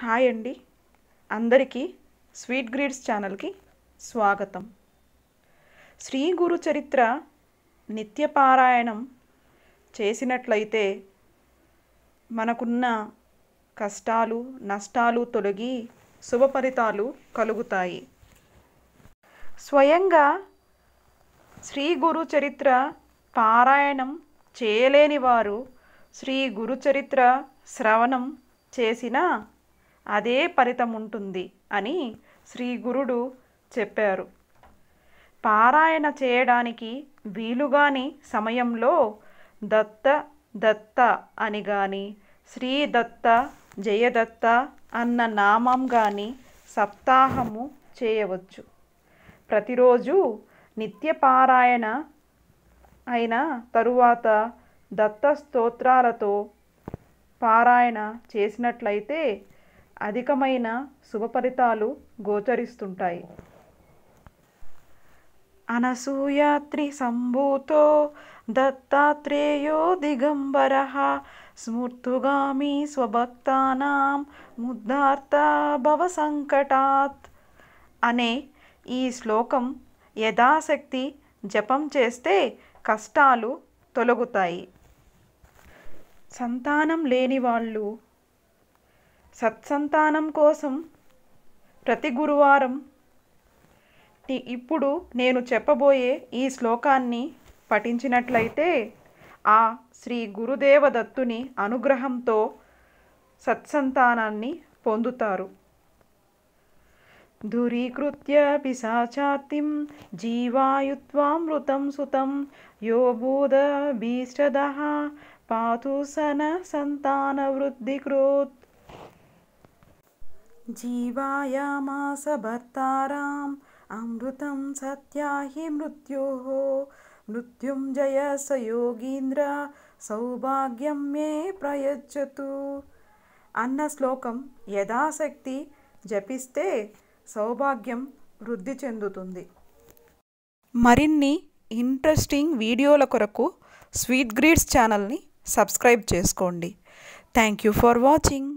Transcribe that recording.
hi అండి అందరికీ sweet greeds ఛానల్కి స్వాగతం శ్రీ గురు చరిత్ర నిత్యపారాయణం చేసినట్లయితే మనకున్న కష్టాలు నష్టాలు తొలగి శుభ ఫలితాలు కలుగుతాయి స్వయంగా శ్రీ గురు చరిత్ర పారాయణం చేయలేని వారు శ్రీ గురు చరిత్ర శ్రవణం చేసిన అదే ఫలితం ఉంటుంది అని శ్రీ గురుడు చెప్పారు పారాయణ చేయడానికి వీలుగాని సమయంలో దత్త దత్త అని కానీ శ్రీ దత్త జయదత్త అన్న నామం గాని సప్తాహము చేయవచ్చు ప్రతిరోజు నిత్యపారాయణ అయిన తరువాత దత్త స్తోత్రాలతో పారాయణ చేసినట్లయితే అధికమైన శుభఫలితాలు గోచరిస్తుంటాయి అనసూయాత్రి సంభూతో దత్తాత్రేయో దిగంబర స్మూర్తుగామి స్వభక్తానాం ముద్దార్త సంకటాత్ అనే ఈ శ్లోకం యథాశక్తి జపం చేస్తే కష్టాలు తొలగుతాయి సంతానం లేని వాళ్ళు సత్సంతానం కోసం ప్రతి గురువారం ఇప్పుడు నేను చెప్పబోయే ఈ శ్లోకాన్ని పఠించినట్లయితే ఆ శ్రీ గురుదేవదత్తుని అనుగ్రహంతో సత్సంతానాన్ని పొందుతారు ధురీకృత్య పిశాచార్తిం జీవాయుత్వామృతం సుతం యో బూధ భీష్టద పాతు సన క్రోత్ జీవాయామాస భర్తారాం అమృతం సత్యాహి మృత్యో మృత్యుంజయ స యోగీంద్ర సౌభాగ్యం మే ప్రయచ్చతు అన్న శ్లోకం యథాశక్తి జపిస్తే సౌభాగ్యం వృద్ధి చెందుతుంది మరిన్ని ఇంట్రెస్టింగ్ వీడియోల కొరకు స్వీట్ గ్రీడ్స్ ఛానల్ని సబ్స్క్రైబ్ చేసుకోండి థ్యాంక్ యూ ఫర్ వాచింగ్